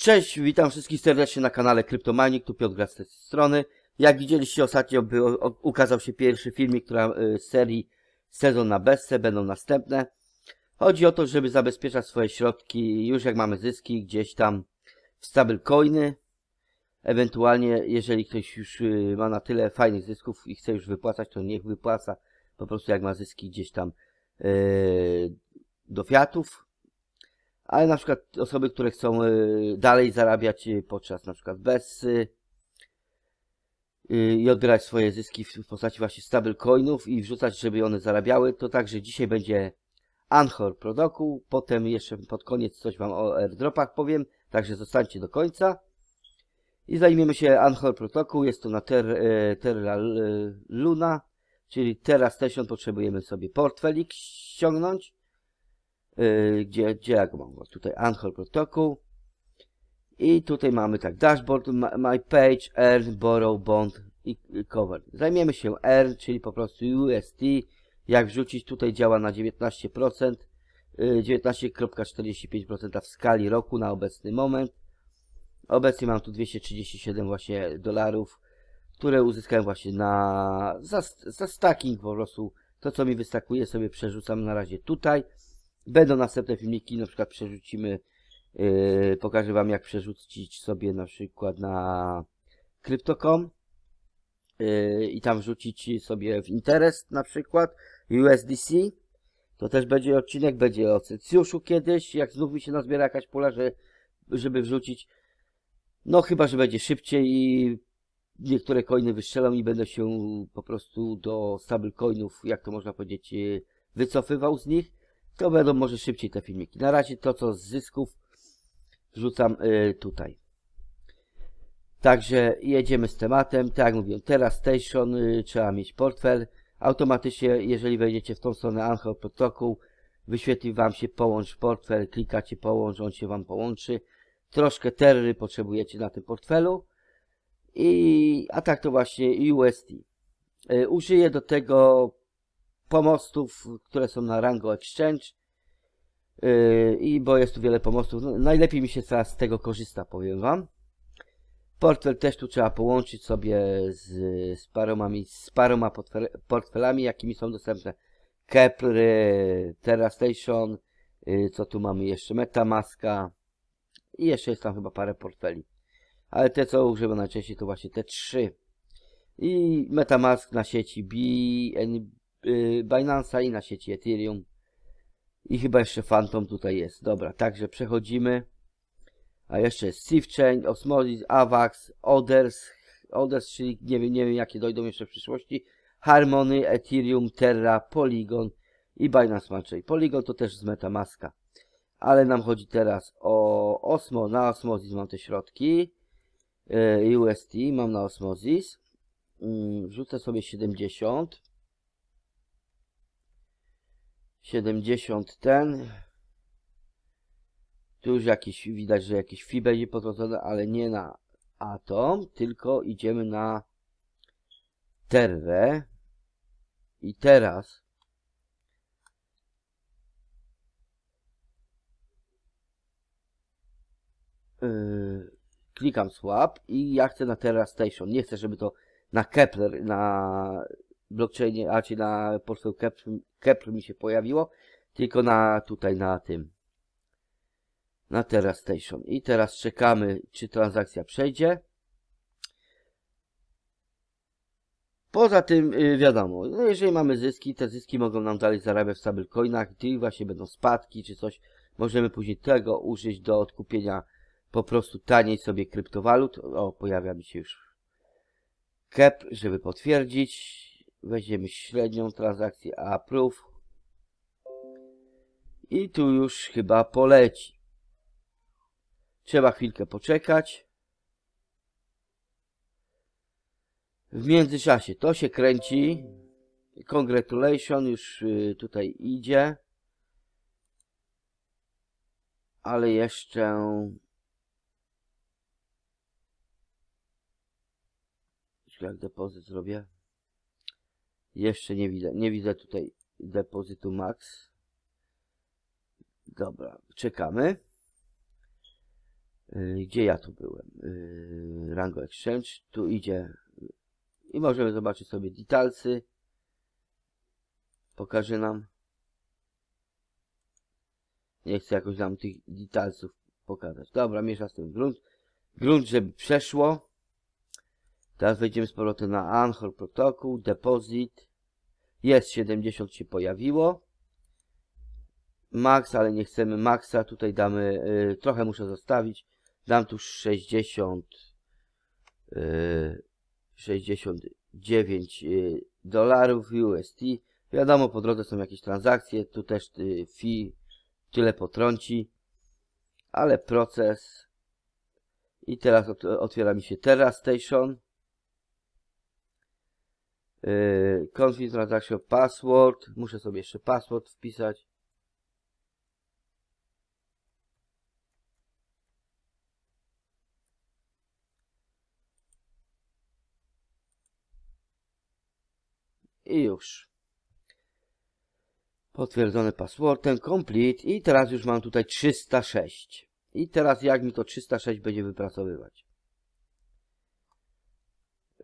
Cześć, witam wszystkich serdecznie na kanale Kryptomanik, tu Piotr Grac z tej strony. Jak widzieliście ostatnio było, ukazał się pierwszy filmik która, y, z serii Sezon na Besce, będą następne. Chodzi o to, żeby zabezpieczać swoje środki już jak mamy zyski gdzieś tam w stablecoiny. Ewentualnie jeżeli ktoś już y, ma na tyle fajnych zysków i chce już wypłacać, to niech wypłaca po prostu jak ma zyski gdzieś tam yy, do fiatów ale na przykład osoby, które chcą y, dalej zarabiać y, podczas na przykład Bessy y, i odbierać swoje zyski w postaci właśnie stablecoinów i wrzucać, żeby one zarabiały, to także dzisiaj będzie Anchor Protocol, potem jeszcze pod koniec coś Wam o airdropach powiem, także zostańcie do końca. I zajmiemy się Anchor Protocol, jest to na ter, e, Terra e, Luna, czyli teraz station potrzebujemy sobie portfelik ściągnąć E, gdzie, gdzie ja go mam? Tutaj Anhol protokół. I tutaj mamy tak, dashboard, my, page, earn, borrow, bond i, cover. Zajmiemy się earn, czyli po prostu UST. Jak wrzucić, tutaj działa na 19%, 19,45% y, w skali roku na obecny moment. Obecnie mam tu 237 właśnie dolarów, które uzyskałem właśnie na, za, za stacking po prostu. To co mi wystakuje sobie przerzucam na razie tutaj. Będą następne filmiki, na przykład przerzucimy, yy, pokażę Wam jak przerzucić sobie na przykład na Crypto.com yy, i tam wrzucić sobie w interes na przykład USDC. To też będzie odcinek, będzie o Celsjuszu kiedyś, jak znów mi się nazbiera jakaś pula, że, żeby wrzucić. No chyba, że będzie szybciej i niektóre coiny wystrzelą i będę się po prostu do stablecoinów, jak to można powiedzieć, wycofywał z nich to będą może szybciej te filmiki. Na razie to, co z zysków wrzucam y, tutaj. Także jedziemy z tematem. Tak jak mówiłem, teraz Station y, trzeba mieć portfel. Automatycznie, jeżeli wejdziecie w tą stronę Anchor Protocol, wyświetli Wam się połącz portfel, klikacie połącz, on się Wam połączy. Troszkę terry potrzebujecie na tym portfelu. I, a tak to właśnie UST. Y, użyję do tego pomostów, które są na rango exchange yy, i bo jest tu wiele pomostów. No, najlepiej mi się teraz z tego korzysta, powiem Wam. Portfel też tu trzeba połączyć sobie z, z paroma, z paroma portfelami, jakimi są dostępne. Kepler, Terra Station, yy, co tu mamy jeszcze, Metamaska i jeszcze jest tam chyba parę portfeli. Ale te, co używam najczęściej, to właśnie te trzy. I Metamask na sieci BNB, Y, Binance'a i na sieci Ethereum. I chyba jeszcze Phantom tutaj jest. Dobra, także przechodzimy. A jeszcze jest Steve Chain, Osmosis, Avax, Others, Others, czyli nie wiem, nie wiem jakie dojdą jeszcze w przyszłości. Harmony, Ethereum, Terra, Polygon i Binance Smart Polygon to też z Metamaska. Ale nam chodzi teraz o Osmo, na Osmosis mam te środki. Y, UST mam na Osmosis. Mm, wrzucę sobie 70. 70 ten. Tu już jakiś, widać, że jakiś fi będzie potrącony, ale nie na atom, tylko idziemy na terwę. I teraz yy, klikam swap i ja chcę na Terra Station. Nie chcę, żeby to na Kepler, na blockchainie, a czy na portfel kepler mi się pojawiło, tylko na tutaj, na tym, na teraz Station. I teraz czekamy, czy transakcja przejdzie. Poza tym, y, wiadomo, no jeżeli mamy zyski, te zyski mogą nam dalej zarabiać w stablecoinach, gdy właśnie będą spadki czy coś, możemy później tego użyć do odkupienia po prostu taniej sobie kryptowalut. O, pojawia mi się już KEP, żeby potwierdzić weźmiemy średnią transakcję approve i tu już chyba poleci. Trzeba chwilkę poczekać. W międzyczasie to się kręci. Congratulation już y, tutaj idzie. Ale jeszcze... Jak depozyt zrobię? Jeszcze nie widzę, nie widzę tutaj depozytu max. Dobra, czekamy. Y, gdzie ja tu byłem? Y, Rango Exchange, tu idzie i możemy zobaczyć sobie detalsy. Pokażę nam. Nie chcę jakoś nam tych detalsów pokazać. Dobra, miesza z tym grunt. Grunt, żeby przeszło. Teraz wejdziemy z powrotem na Anchor Protocol, Deposit. Jest 70 się pojawiło. Max, ale nie chcemy Maxa. Tutaj damy, y, trochę muszę zostawić. Dam tu 60, y, 69 y, dolarów UST. Wiadomo, po drodze są jakieś transakcje. Tu też y, fee tyle potrąci. Ale proces. I teraz otwiera mi się Terra Station. Yy, config transaction password. Muszę sobie jeszcze password wpisać. I już. Potwierdzone passwordem, complete i teraz już mam tutaj 306. I teraz jak mi to 306 będzie wypracowywać?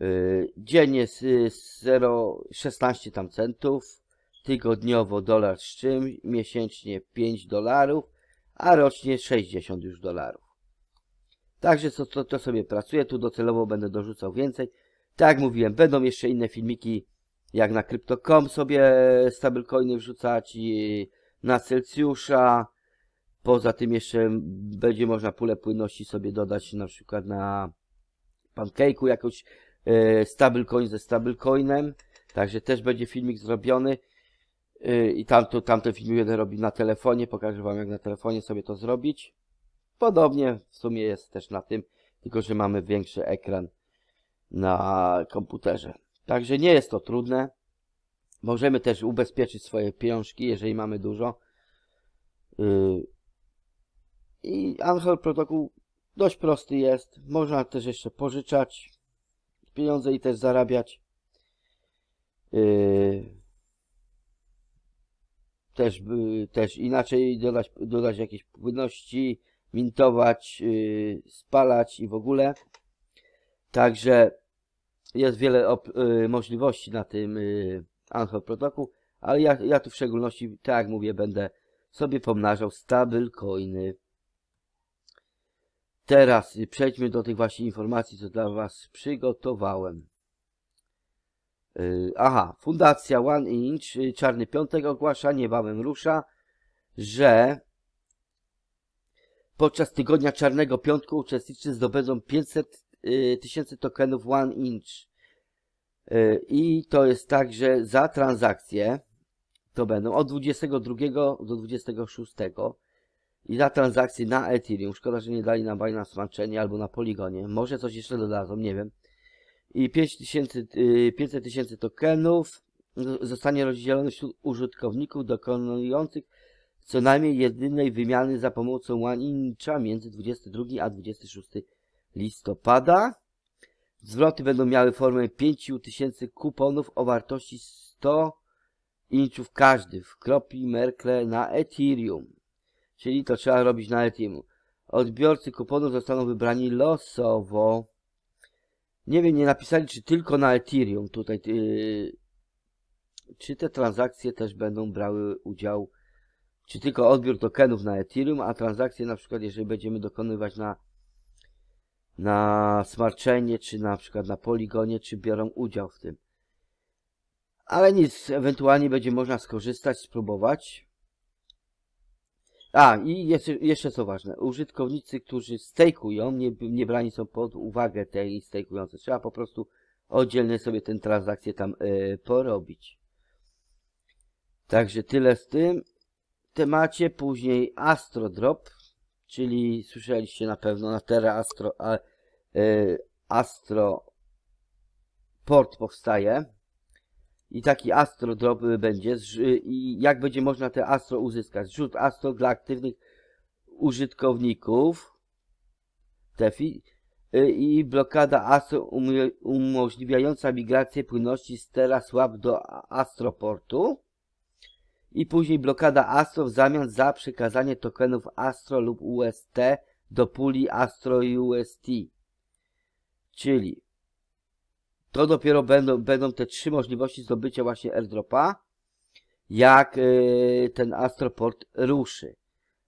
Y, dziennie 0,16 tam centów, tygodniowo dolar z czym, miesięcznie 5 dolarów, a rocznie 60 już dolarów. Także to, to, to sobie pracuję, tu docelowo będę dorzucał więcej. Tak jak mówiłem, będą jeszcze inne filmiki, jak na Crypto.com sobie stablecoiny wrzucać, i na Celsjusza. Poza tym jeszcze będzie można pulę płynności sobie dodać na przykład na pancake'u jakąś E, stablecoin ze stablecoinem, także też będzie filmik zrobiony e, i tamto, tamten film jeden robi na telefonie, pokażę Wam jak na telefonie sobie to zrobić. Podobnie w sumie jest też na tym, tylko że mamy większy ekran na komputerze. Także nie jest to trudne. Możemy też ubezpieczyć swoje pieniążki, jeżeli mamy dużo. E, I Anhel protokół dość prosty jest. Można też jeszcze pożyczać pieniądze i też zarabiać. Yy, też, yy, też inaczej dodać, dodać jakieś płynności, mintować, yy, spalać i w ogóle. Także jest wiele możliwości na tym yy, Protokół, ale ja, ja tu w szczególności, tak jak mówię, będę sobie pomnażał stablecoiny. Teraz przejdźmy do tych właśnie informacji, co dla Was przygotowałem. Y, aha, Fundacja One Inch, y, Czarny Piątek ogłasza, niebawem rusza, że podczas tygodnia Czarnego Piątku uczestnicy zdobędą 500 y, tysięcy tokenów One Inch. I to jest tak, że za transakcje. to będą od 22 do 26 i na transakcji na Ethereum. Szkoda, że nie dali na Binance Smart albo na Poligonie. Może coś jeszcze dodadzą, nie wiem. I 5000, 500 y, tysięcy tokenów zostanie rozdzielone wśród użytkowników dokonujących co najmniej jedynej wymiany za pomocą one między 22 a 26 listopada. Zwroty będą miały formę 5000 kuponów o wartości 100 inchów każdy w Kropi Merkle na Ethereum. Czyli to trzeba robić na Etimu. Odbiorcy kuponu zostaną wybrani losowo. Nie wiem, nie napisali, czy tylko na Ethereum tutaj, yy, czy te transakcje też będą brały udział, czy tylko odbiór tokenów na Ethereum, a transakcje na przykład, jeżeli będziemy dokonywać na, na smarczenie, czy na przykład na Poligonie, czy biorą udział w tym. Ale nic, ewentualnie będzie można skorzystać, spróbować. A, i jeszcze, jeszcze co ważne, użytkownicy, którzy stejkują, nie, nie brani są pod uwagę tej stejkujące. Trzeba po prostu oddzielnie sobie tę transakcję tam y, porobić. Także tyle z tym temacie. Później Astrodrop, czyli słyszeliście na pewno na Terra Astro, a, y, Astro Port powstaje i taki astro drop będzie y, i jak będzie można te astro uzyskać. Rzut astro dla aktywnych użytkowników TEFI y, i blokada astro umożliwiająca migrację płynności z TerraSwap do astroportu i później blokada astro w zamian za przekazanie tokenów astro lub UST do puli astro UST. Czyli to dopiero będą, będą te trzy możliwości zdobycia właśnie airdropa, jak e, ten Astroport ruszy.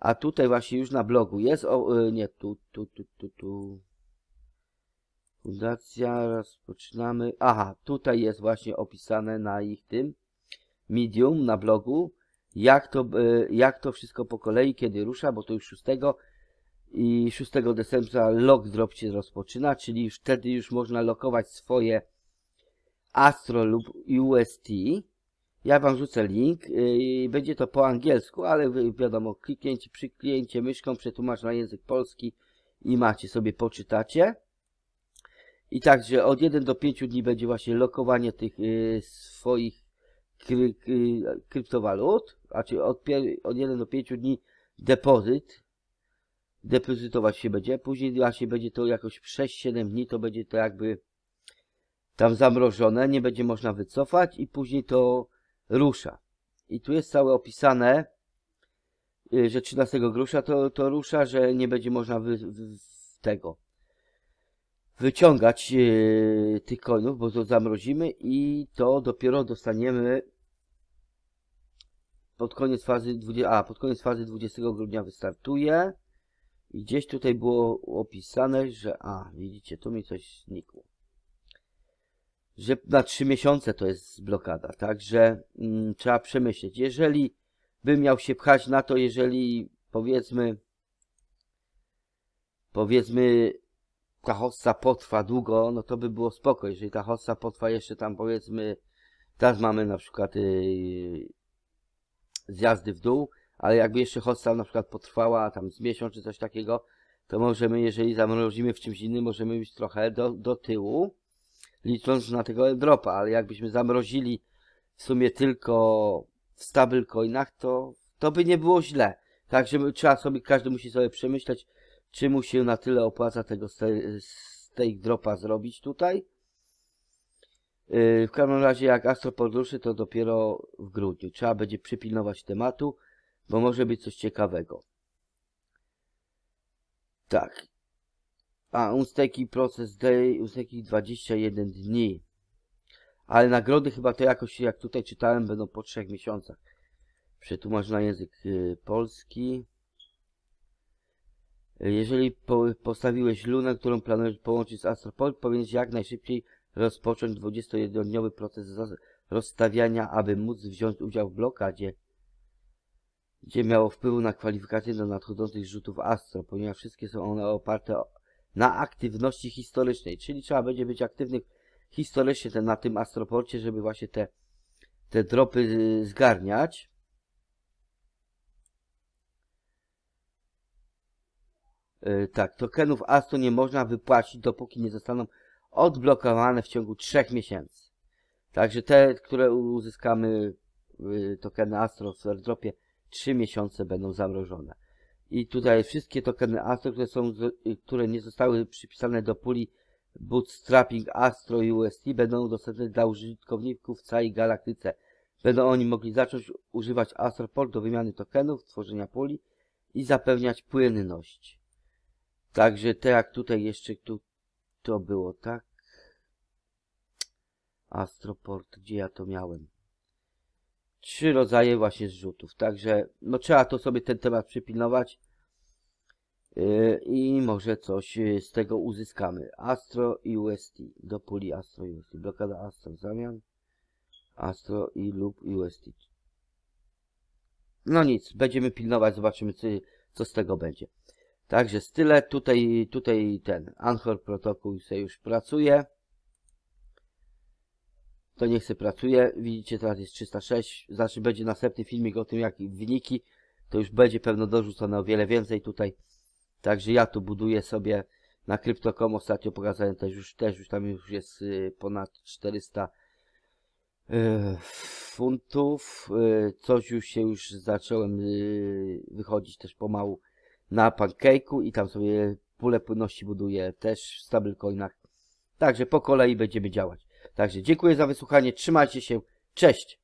A tutaj właśnie już na blogu jest, o, e, nie, tu, tu, tu, tu, tu. Fundacja, rozpoczynamy. Aha, tutaj jest właśnie opisane na ich tym medium, na blogu, jak to, e, jak to wszystko po kolei, kiedy rusza, bo to już 6 i 6 decembra lock drop się rozpoczyna, czyli wtedy już można lokować swoje Astro lub UST. Ja Wam rzucę link. Yy, będzie to po angielsku, ale wiadomo, kliknięcie, przyklięcie myszką, przetłumacz na język polski i macie sobie, poczytacie. I także od 1 do 5 dni będzie właśnie lokowanie tych yy, swoich kry kry yy, kryptowalut, znaczy od, od 1 do 5 dni depozyt depozytować się będzie. Później właśnie będzie to jakoś 6-7 dni, to będzie to jakby tam zamrożone, nie będzie można wycofać i później to rusza. I tu jest całe opisane, y, że 13 grusza to, to rusza, że nie będzie można wy, wy, tego wyciągać yy, tych coinów, bo to zamrozimy i to dopiero dostaniemy pod koniec fazy 20, a, pod koniec fazy 20 grudnia wystartuje i gdzieś tutaj było opisane, że a, widzicie, tu mi coś znikło że na trzy miesiące to jest blokada, także mm, trzeba przemyśleć. Jeżeli bym miał się pchać na to, jeżeli powiedzmy powiedzmy ta hossa potrwa długo, no to by było spoko. Jeżeli ta hossa potrwa jeszcze tam powiedzmy, teraz mamy na przykład yy, zjazdy w dół, ale jakby jeszcze hossa na przykład potrwała tam z miesiąc czy coś takiego, to możemy, jeżeli zamrożimy w czymś innym, możemy być trochę do, do tyłu licząc na tego dropa, ale jakbyśmy zamrozili w sumie tylko w stablecoinach, to, to by nie było źle. Także trzeba sobie, każdy musi sobie przemyśleć, czy mu się na tyle opłaca tego stake dropa zrobić tutaj. Yy, w każdym razie jak Astro podruszy, to dopiero w grudniu. Trzeba będzie przypilnować tematu, bo może być coś ciekawego. Tak, a usteki proces delay usteki 21 dni. Ale nagrody chyba to jakoś, jak tutaj czytałem, będą po 3 miesiącach. Przetłumacz na język y, polski. Jeżeli postawiłeś lunę, którą planujesz połączyć z Astropol, powinieneś jak najszybciej rozpocząć 21-dniowy proces rozstawiania, aby móc wziąć udział w blokadzie, gdzie miało wpływ na kwalifikację do nadchodzących rzutów Astro, ponieważ wszystkie są one oparte na aktywności historycznej, czyli trzeba będzie być aktywnych historycznie ten, na tym astroporcie, żeby właśnie te, te dropy y, zgarniać. Yy, tak, tokenów Astro nie można wypłacić, dopóki nie zostaną odblokowane w ciągu 3 miesięcy. Także te, które uzyskamy yy, tokeny Astro w airdropie, 3 miesiące będą zamrożone i tutaj wszystkie tokeny Astro, które, są, które nie zostały przypisane do puli Bootstrapping Astro i UST będą dostępne dla użytkowników w całej galaktyce. Będą oni mogli zacząć używać Astroport do wymiany tokenów, tworzenia puli i zapewniać płynność. Także tak jak tutaj jeszcze tu to było, tak? Astroport, gdzie ja to miałem? trzy rodzaje właśnie zrzutów. Także no trzeba to sobie ten temat przypilnować yy, i może coś yy, z tego uzyskamy. Astro i UST do puli Astro i UST. Blokada Astro zamian. Astro i lub UST. No nic, będziemy pilnować, zobaczymy co, co z tego będzie. Także style, tutaj, tutaj ten Anchor protokół sobie już pracuje to niech chce pracuje. Widzicie, teraz jest 306, znaczy będzie następny filmik o tym, jakie wyniki, to już będzie pewno dorzucone o wiele więcej tutaj. Także ja tu buduję sobie na Crypto.com ostatnio pokazałem też już, też już tam już jest y, ponad 400 y, funtów. Y, coś już się już zacząłem wychodzić też pomału na pancake'u i tam sobie pulę płynności buduję też w stablecoinach. Także po kolei będziemy działać. Także dziękuję za wysłuchanie, trzymajcie się, cześć!